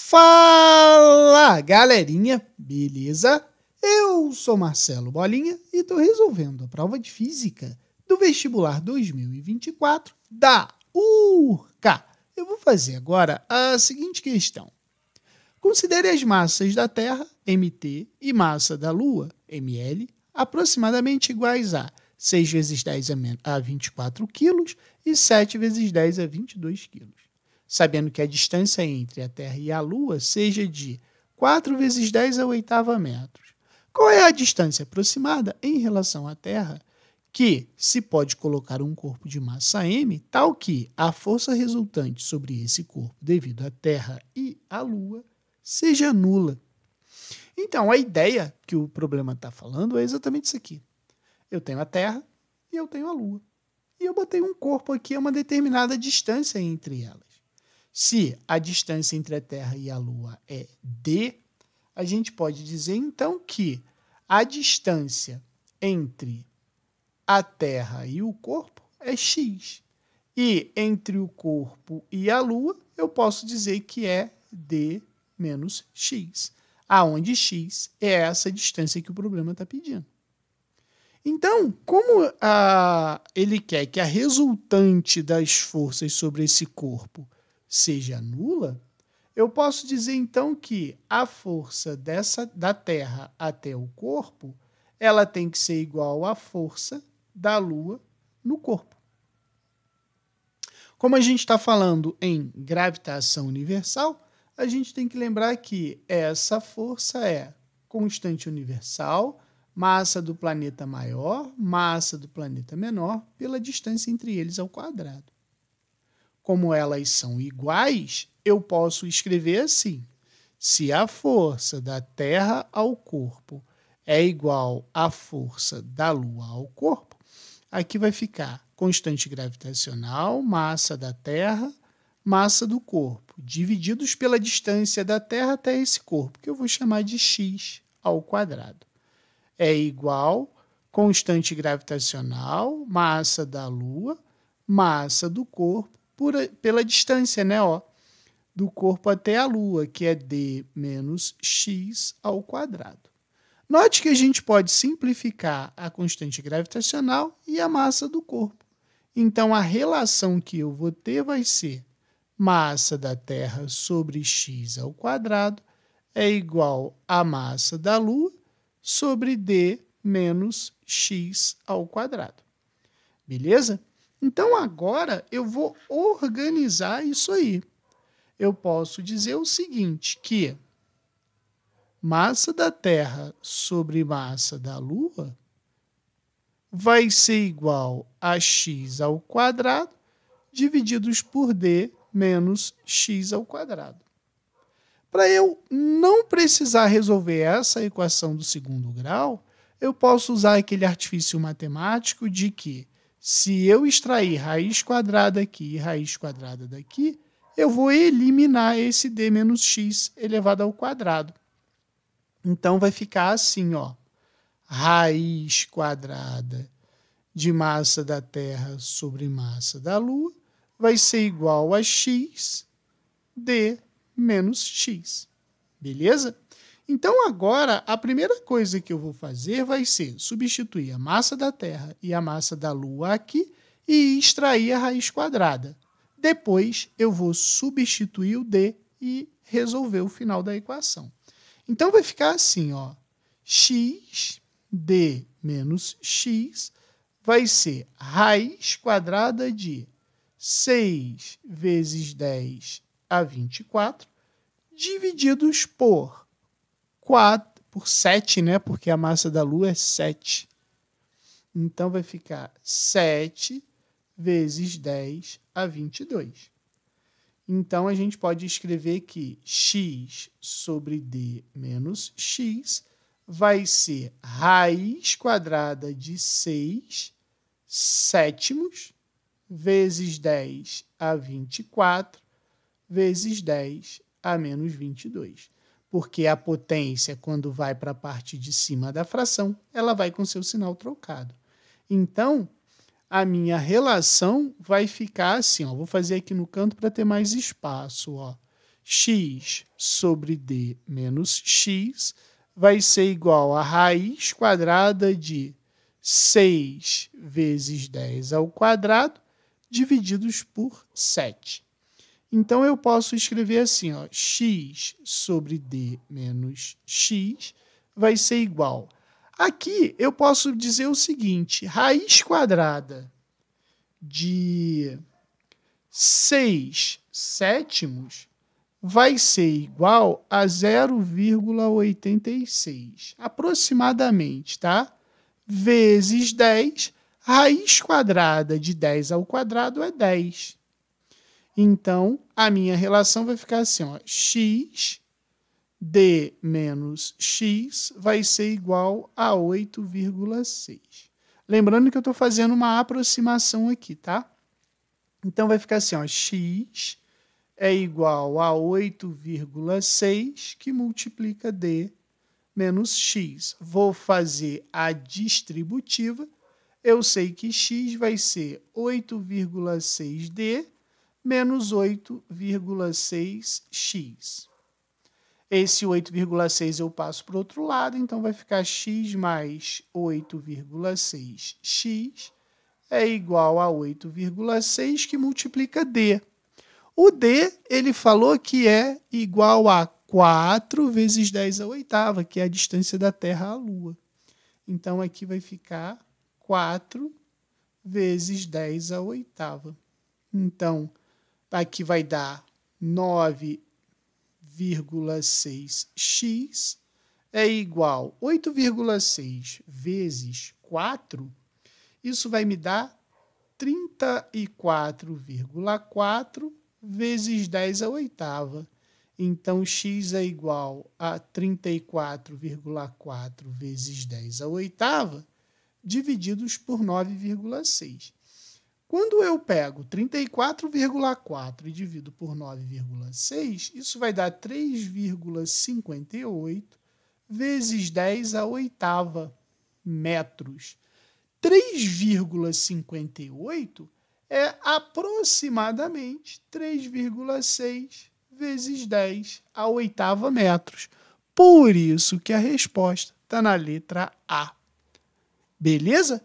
Fala, galerinha, beleza? Eu sou Marcelo Bolinha e estou resolvendo a prova de física do vestibular 2024 da URCA. Eu vou fazer agora a seguinte questão. Considere as massas da Terra, MT, e massa da Lua, ML, aproximadamente iguais a 6 vezes 10 a 24 quilos e 7 vezes 10 a 22 quilos sabendo que a distância entre a Terra e a Lua seja de 4 vezes 10 ao oitava metros. Qual é a distância aproximada em relação à Terra que se pode colocar um corpo de massa m tal que a força resultante sobre esse corpo devido à Terra e à Lua seja nula? Então, a ideia que o problema está falando é exatamente isso aqui. Eu tenho a Terra e eu tenho a Lua. E eu botei um corpo aqui a uma determinada distância entre elas. Se a distância entre a Terra e a Lua é d, a gente pode dizer então que a distância entre a Terra e o corpo é x. E entre o corpo e a Lua, eu posso dizer que é d menos x, aonde x é essa distância que o problema está pedindo. Então, como ele quer que a resultante das forças sobre esse corpo seja nula, eu posso dizer então que a força dessa da Terra até o corpo, ela tem que ser igual à força da Lua no corpo. Como a gente está falando em gravitação universal, a gente tem que lembrar que essa força é constante universal, massa do planeta maior, massa do planeta menor, pela distância entre eles ao quadrado. Como elas são iguais, eu posso escrever assim: se a força da Terra ao corpo é igual à força da Lua ao corpo, aqui vai ficar constante gravitacional, massa da Terra, massa do corpo, divididos pela distância da Terra até esse corpo, que eu vou chamar de x ao quadrado. É igual constante gravitacional, massa da Lua, massa do corpo por, pela distância, né? Ó, do corpo até a Lua, que é d menos x ao quadrado. Note que a gente pode simplificar a constante gravitacional e a massa do corpo. Então, a relação que eu vou ter vai ser massa da Terra sobre x ao quadrado é igual à massa da Lua sobre d menos x ao quadrado. Beleza? Então agora eu vou organizar isso aí. Eu posso dizer o seguinte, que massa da Terra sobre massa da Lua vai ser igual a x ao quadrado divididos por d menos x ao quadrado. Para eu não precisar resolver essa equação do segundo grau, eu posso usar aquele artifício matemático de que se eu extrair raiz quadrada aqui e raiz quadrada daqui, eu vou eliminar esse d menos x elevado ao quadrado. Então vai ficar assim, ó. Raiz quadrada de massa da Terra sobre massa da Lua vai ser igual a x d menos x. Beleza? Então, agora, a primeira coisa que eu vou fazer vai ser substituir a massa da Terra e a massa da Lua aqui e extrair a raiz quadrada. Depois, eu vou substituir o D e resolver o final da equação. Então, vai ficar assim, ó, x d menos x vai ser raiz quadrada de 6 vezes 10 a 24, divididos por 4 por 7, né? Porque a massa da Lua é 7. Então vai ficar 7 vezes 10 a 22. Então a gente pode escrever que x sobre d menos x vai ser raiz quadrada de 6 sétimos vezes 10 a 24 vezes 10 a menos 22 porque a potência, quando vai para a parte de cima da fração, ela vai com seu sinal trocado. Então, a minha relação vai ficar assim, ó, vou fazer aqui no canto para ter mais espaço, ó. x sobre d menos x vai ser igual a raiz quadrada de 6 vezes 10 ao quadrado divididos por 7. Então eu posso escrever assim, ó, x sobre d menos x vai ser igual. Aqui eu posso dizer o seguinte, raiz quadrada de 6 sétimos vai ser igual a 0,86, aproximadamente, tá? Vezes 10, raiz quadrada de 10 ao quadrado é 10. Então, a minha relação vai ficar assim, ó, x d menos x vai ser igual a 8,6. Lembrando que eu estou fazendo uma aproximação aqui, tá? Então, vai ficar assim, ó, x é igual a 8,6 que multiplica d menos x. Vou fazer a distributiva. Eu sei que x vai ser 8,6d menos 8,6x. Esse 8,6 eu passo para o outro lado, então vai ficar x mais 8,6x é igual a 8,6 que multiplica d. O d, ele falou que é igual a 4 vezes 10 à oitava, que é a distância da Terra à Lua. Então aqui vai ficar 4 vezes 10 à oitava. Então, Aqui tá, vai dar 9,6x é igual 8,6 vezes 4, isso vai me dar 34,4 vezes 10 a oitava. Então, x é igual a 34,4 vezes 10 a oitava, divididos por 9,6. Quando eu pego 34,4 e divido por 9,6, isso vai dar 3,58 vezes 10 a oitava metros. 3,58 é aproximadamente 3,6 vezes 10 a oitava metros. Por isso que a resposta está na letra A. Beleza?